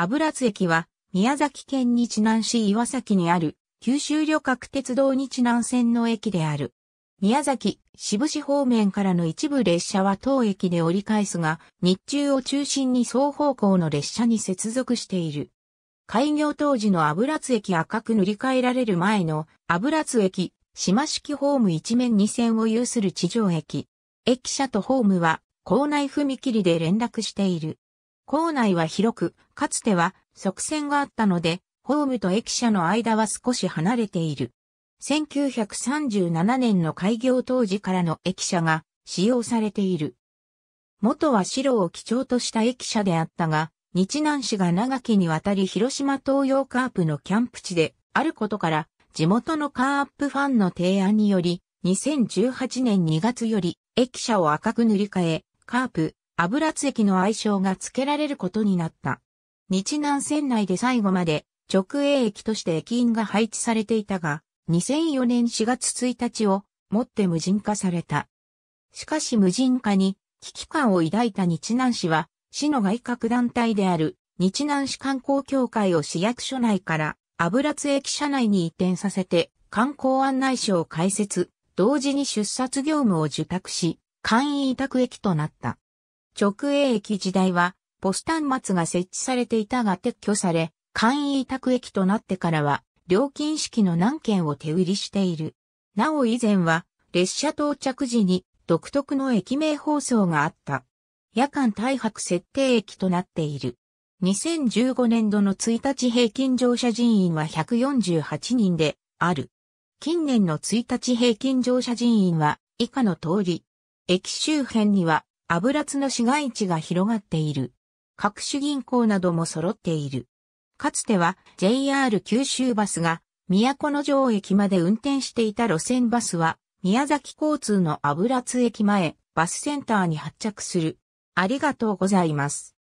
油津駅は、宮崎県日南市岩崎にある、九州旅客鉄道日南線の駅である。宮崎、渋市方面からの一部列車は当駅で折り返すが、日中を中心に双方向の列車に接続している。開業当時の油津駅赤く塗り替えられる前の油津駅、島式ホーム一面二線を有する地上駅。駅舎とホームは、校内踏切で連絡している。構内は広く、かつては側線があったので、ホームと駅舎の間は少し離れている。1937年の開業当時からの駅舎が使用されている。元は白を基調とした駅舎であったが、日南市が長きにわたり広島東洋カープのキャンプ地であることから、地元のカープファンの提案により、2018年2月より駅舎を赤く塗り替え、カープ油津駅の愛称が付けられることになった。日南線内で最後まで直営駅として駅員が配置されていたが、2004年4月1日をもって無人化された。しかし無人化に危機感を抱いた日南市は、市の外郭団体である日南市観光協会を市役所内から油津駅社内に移転させて観光案内所を開設、同時に出札業務を受託し、簡易委託駅となった。直営駅時代は、ポス端末が設置されていたが撤去され、簡易委託駅となってからは、料金式の何件を手売りしている。なお以前は、列車到着時に独特の駅名放送があった。夜間大白設定駅となっている。2015年度の1日平均乗車人員は148人である。近年の1日平均乗車人員は以下の通り。駅周辺には油津の市街地が広がっている。各種銀行なども揃っている。かつては JR 九州バスが都城駅まで運転していた路線バスは宮崎交通の油津駅前バスセンターに発着する。ありがとうございます。